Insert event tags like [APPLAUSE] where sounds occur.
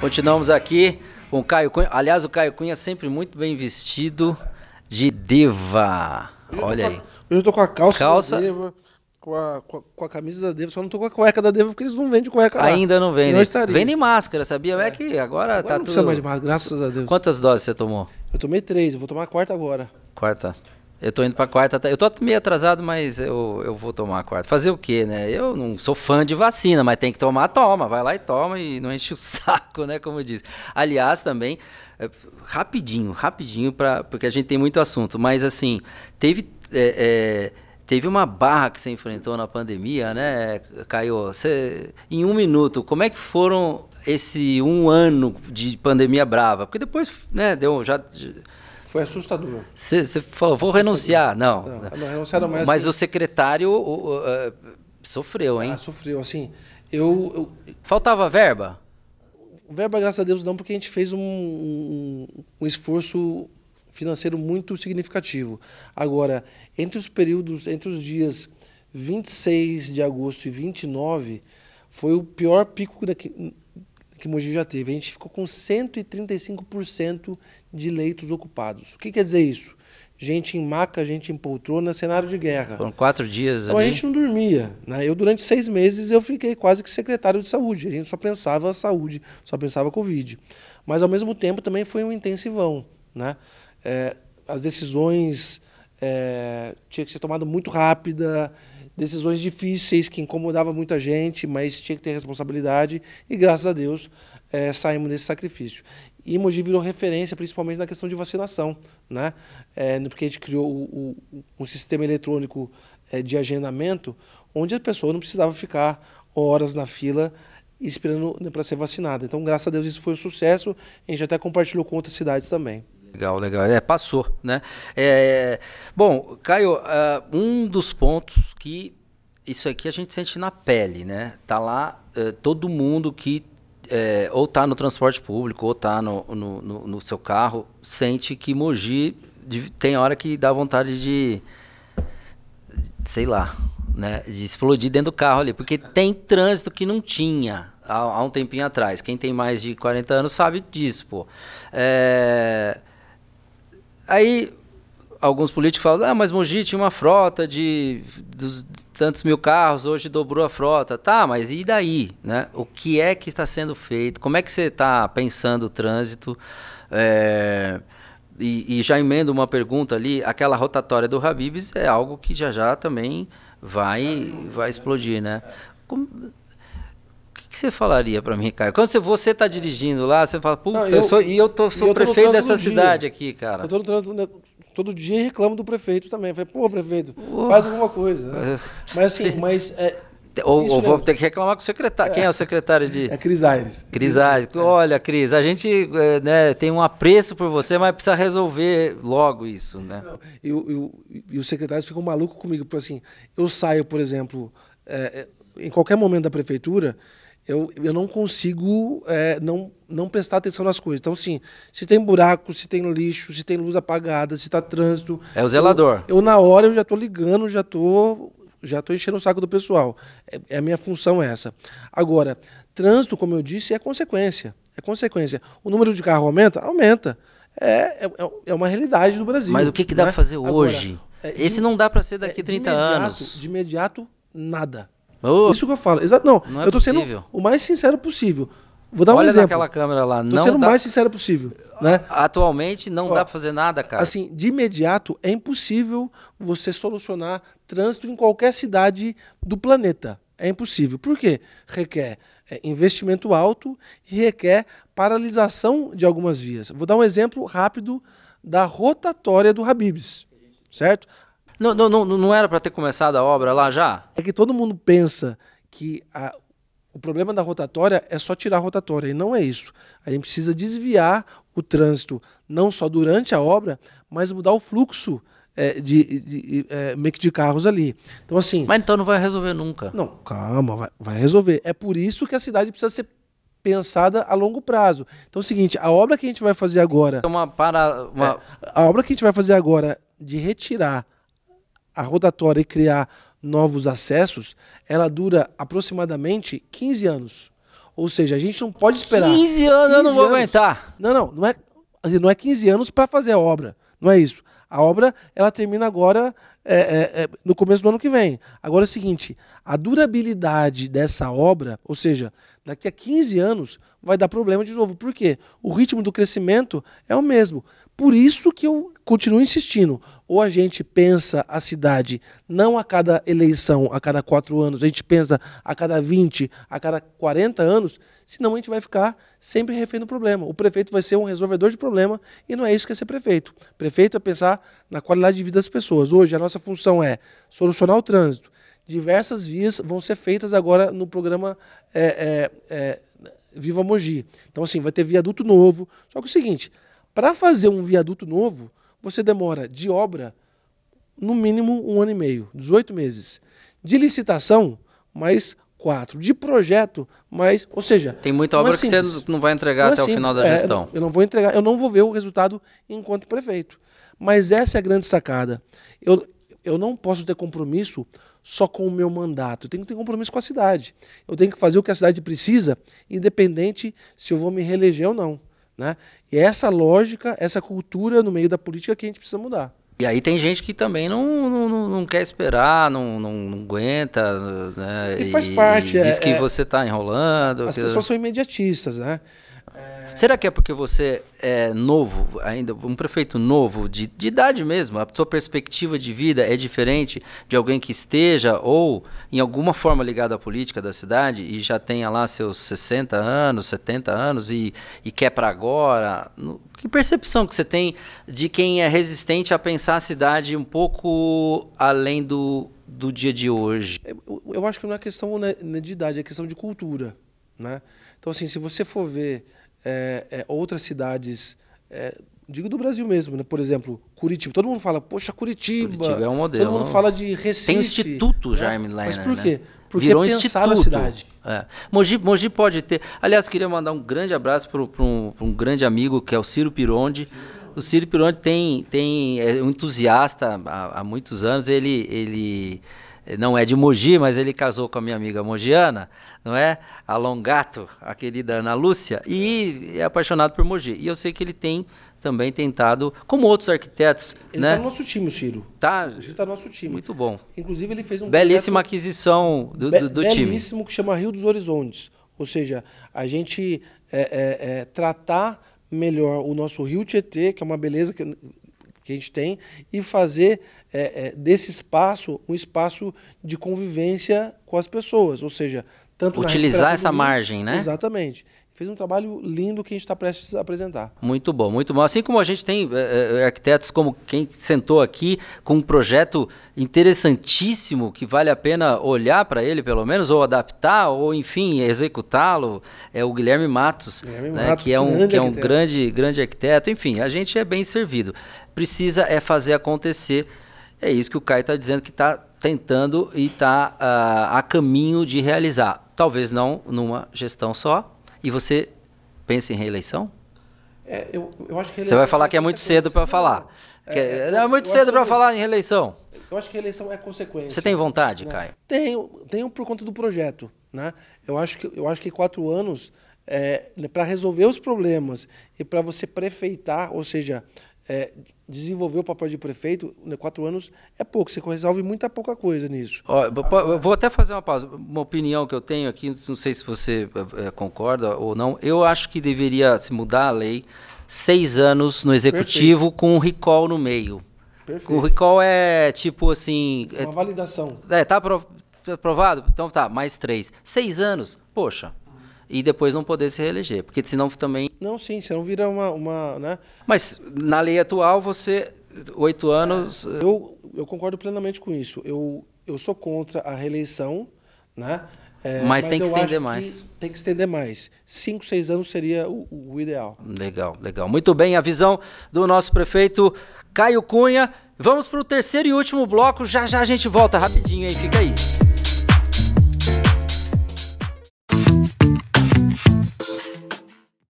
Continuamos aqui com o Caio Cunha. Aliás, o Caio Cunha é sempre muito bem vestido de deva. Olha aí. eu tô com a calça, calça... da deva, com a, com a, com, a, camisa da deva, só não tô com a cueca da deva porque eles não vendem cueca lá. Ainda não vendem. Vende máscara, sabia? É, é que agora, agora tá não tudo... Não precisa mais de máscara, graças a Deus. Quantas doses você tomou? Eu tomei três, eu vou tomar a quarta agora. Quarta. Eu tô indo pra quarta. Eu tô meio atrasado, mas eu, eu vou tomar a quarta. Fazer o quê, né? Eu não sou fã de vacina, mas tem que tomar, toma. Vai lá e toma e não enche o [LAUGHS] saco, né? Como eu disse. Aliás, também, é, rapidinho, rapidinho, pra, porque a gente tem muito assunto. Mas, assim, teve, é, é, teve uma barra que você enfrentou na pandemia, né, Caio? Você, em um minuto, como é que foram esse um ano de pandemia brava? Porque depois, né, deu já foi assustador. Você falou, vou renunciar. Não. Não, não renunciaram mais. Mas assim, o secretário o, o, uh, sofreu, hein? Ah, sofreu. Assim, eu, eu, Faltava verba? Verba, graças a Deus, não, porque a gente fez um, um, um esforço financeiro muito significativo. Agora, entre os períodos, entre os dias 26 de agosto e 29, foi o pior pico daqui, que Mogi já teve. A gente ficou com 135% de leitos ocupados. O que quer dizer isso? Gente em maca, gente em poltrona, cenário de guerra. Foram quatro dias então, ali. a gente não dormia. Né? Eu, durante seis meses, eu fiquei quase que secretário de saúde. A gente só pensava saúde, só pensava Covid. Mas, ao mesmo tempo, também foi um intensivão. Né? É, as decisões é, tinha que ser tomada muito rápida decisões difíceis que incomodavam muita gente, mas tinha que ter responsabilidade e graças a Deus é, saímos desse sacrifício. E Mogi virou referência, principalmente na questão de vacinação, né? É, porque a gente criou o, o, um sistema eletrônico é, de agendamento, onde a pessoa não precisava ficar horas na fila esperando né, para ser vacinada. Então, graças a Deus, isso foi um sucesso. A gente até compartilhou com outras cidades também. Legal, legal. É, passou, né? É, bom, Caio, uh, um dos pontos que isso aqui a gente sente na pele, né? Tá lá uh, todo mundo que eh, ou tá no transporte público ou tá no, no, no, no seu carro sente que Mogi de, tem hora que dá vontade de, sei lá, né? De explodir dentro do carro ali, porque tem trânsito que não tinha há, há um tempinho atrás. Quem tem mais de 40 anos sabe disso, pô. É, Aí alguns políticos falam, ah, mas Mogi tinha uma frota de dos tantos mil carros, hoje dobrou a frota. Tá, mas e daí? Né? O que é que está sendo feito? Como é que você está pensando o trânsito? É, e, e, já emendo uma pergunta ali, aquela rotatória do Habibs é algo que já já também vai, vai explodir, né? Como, que, que você falaria para mim, cara? Quando você está dirigindo lá, você fala, putz, eu, eu sou, e eu tô, sou eu prefeito dessa cidade dia. aqui, cara. Eu tô no trânsito, né? todo dia reclamo do prefeito também. falei, pô, prefeito, oh. faz alguma coisa. Né? É. Mas assim, mas. É, [LAUGHS] ou, ou vou ter que reclamar com o secretário. É. Quem é o secretário de. É Cris Aires. Cris Aires. É. Olha, Cris, a gente é, né, tem um apreço por você, mas precisa resolver logo isso. Né? Eu, eu, e os secretários ficam malucos comigo, porque assim, eu saio, por exemplo, é, em qualquer momento da prefeitura, eu, eu não consigo é, não, não prestar atenção nas coisas. Então, sim, se tem buraco, se tem lixo, se tem luz apagada, se está trânsito. É o zelador. Eu, eu, na hora, eu já estou ligando, já estou já tô enchendo o saco do pessoal. É, é a minha função essa. Agora, trânsito, como eu disse, é consequência. É consequência. O número de carro aumenta? Aumenta. É, é, é, é uma realidade do Brasil. Mas o que, que dá né? para fazer hoje? Agora, é, Esse de, não dá para ser daqui é, 30 imediato, anos. De imediato, nada. Oh, Isso que eu falo. Exato, não, não é eu tô possível. sendo o mais sincero possível. Vou dar Olha um exemplo. Olha naquela câmera lá. Tô não sendo o dá... mais sincero possível. Né? Atualmente não Ó, dá para fazer nada, cara. Assim, de imediato é impossível você solucionar trânsito em qualquer cidade do planeta. É impossível. Por quê? Requer é, investimento alto e requer paralisação de algumas vias. Vou dar um exemplo rápido da rotatória do Habibs, certo? Não, não, não, não era para ter começado a obra lá já? É que todo mundo pensa que a, o problema da rotatória é só tirar a rotatória, e não é isso. A gente precisa desviar o trânsito, não só durante a obra, mas mudar o fluxo é, de, de, é, de carros ali. Então, assim. Mas então não vai resolver nunca. Não, calma, vai, vai resolver. É por isso que a cidade precisa ser pensada a longo prazo. Então é o seguinte, a obra que a gente vai fazer agora. Uma para. Uma... É, a obra que a gente vai fazer agora de retirar a rotatória e criar novos acessos, ela dura aproximadamente 15 anos. Ou seja, a gente não pode esperar. 15 anos 15 eu não vou aguentar. Não, não, não é, não é 15 anos para fazer a obra. Não é isso. A obra ela termina agora é, é, é, no começo do ano que vem. Agora é o seguinte: a durabilidade dessa obra, ou seja, daqui a 15 anos, vai dar problema de novo. Por quê? O ritmo do crescimento é o mesmo. Por isso que eu continuo insistindo. Ou a gente pensa a cidade não a cada eleição, a cada quatro anos, a gente pensa a cada 20, a cada 40 anos, senão a gente vai ficar sempre refém do problema. O prefeito vai ser um resolvedor de problema e não é isso que é ser prefeito. Prefeito é pensar na qualidade de vida das pessoas. Hoje a nossa função é solucionar o trânsito. Diversas vias vão ser feitas agora no programa é, é, é, Viva Mogi. Então, assim, vai ter viaduto novo. Só que é o seguinte para fazer um viaduto novo, você demora de obra no mínimo um ano e meio, 18 meses. De licitação, mais quatro. De projeto, mais. Ou seja. Tem muita é obra é que você não vai entregar não é até é o final da é, gestão. Eu não vou entregar, eu não vou ver o resultado enquanto prefeito. Mas essa é a grande sacada. Eu, eu não posso ter compromisso só com o meu mandato. Eu tenho que ter compromisso com a cidade. Eu tenho que fazer o que a cidade precisa, independente se eu vou me reeleger ou não. Né? E é essa lógica, essa cultura no meio da política que a gente precisa mudar. E aí tem gente que também não, não, não quer esperar, não, não, não aguenta, né? E faz parte. E é, diz é, que é, você está enrolando. As que... pessoas são imediatistas, né? Será que é porque você é novo, ainda um prefeito novo, de, de idade mesmo, a sua perspectiva de vida é diferente de alguém que esteja ou em alguma forma ligado à política da cidade e já tenha lá seus 60 anos, 70 anos e, e quer para agora? Que percepção que você tem de quem é resistente a pensar a cidade um pouco além do, do dia de hoje? É, eu, eu acho que não é questão né, né, de idade, é questão de cultura, né? Então, assim, se você for ver é, é, outras cidades, é, digo do Brasil mesmo, né? por exemplo, Curitiba. Todo mundo fala, poxa, Curitiba. Curitiba é um modelo. Todo mundo né? fala de Recife. Tem instituto é. né? Jaime Liner, Mas por quê? Né? Porque Virou instituto. a cidade. É. Mogi, Mogi pode ter. Aliás, queria mandar um grande abraço para um, um, grande amigo que é o Ciro Pironde. O Ciro Pironde tem, tem, é um entusiasta há, há muitos anos. Ele, ele não é de Mogi, mas ele casou com a minha amiga mogiana, não é? A Longato, a querida Ana Lúcia, e é apaixonado por Mogi. E eu sei que ele tem também tentado, como outros arquitetos. Ele está né? Tá no nosso time, Ciro. Tá. Ele está no nosso time. Muito bom. Inclusive, ele fez um. Belíssima projeto, aquisição do, be do, time. Belíssimo que chama Rio dos Horizontes. Ou seja, a gente é, é, é, tratar melhor o nosso Rio Tietê, que é uma beleza que que a gente tem e fazer é, é, desse espaço um espaço de convivência com as pessoas, ou seja, tanto utilizar essa margem, né? Exatamente fez um trabalho lindo que a gente está prestes a apresentar. Muito bom, muito bom. Assim como a gente tem é, é, é, arquitetos como quem sentou aqui com um projeto interessantíssimo que vale a pena olhar para ele, pelo menos, ou adaptar, ou enfim, executá-lo, é o Guilherme Matos, Guilherme né, Matos que é um, grande, que é um arquiteto. grande, grande arquiteto. Enfim, a gente é bem servido. Precisa é fazer acontecer. É isso que o Caio está dizendo que está tentando e está uh, ah, a caminho de realizar. Talvez não numa gestão só, e você pensa em reeleição? É, eu, eu acho que você vai falar é que é muito cedo para falar. É, é, é, muito cedo para falar em reeleição. Eu acho que reeleição é consequência. Você tem vontade, né? Caio? Tenho, tenho por conta do projeto. Né? Eu, acho que, eu acho que quatro anos é, para resolver os problemas e para você prefeitar, ou seja, é, desenvolver o papel de prefeito, né, quatro anos é pouco, você resolve muita pouca coisa nisso. Ó, vou até fazer uma pausa. Uma opinião que eu tenho aqui, não sei se você é, é, concorda ou não, eu acho que deveria se mudar a lei seis anos no executivo Perfeito. com um recall no meio. Perfeito. O recall é tipo assim. É uma validação. É, tá, tá aprovado? Então tá, mais três. Seis anos, poxa. E depois não poder se reeleger, porque senão também não, sim, senão vira uma. uma né? Mas na lei atual, você. Oito anos. É, eu, eu concordo plenamente com isso. Eu, eu sou contra a reeleição, né? É, mas, mas, tem que estender mais. Que tem que estender mais. Cinco, seis anos seria o, o, ideal. Legal, legal. Muito bem, a visão do nosso prefeito Caio Cunha. Vamos para o terceiro e último bloco. Já já a gente volta rapidinho aí, fica aí.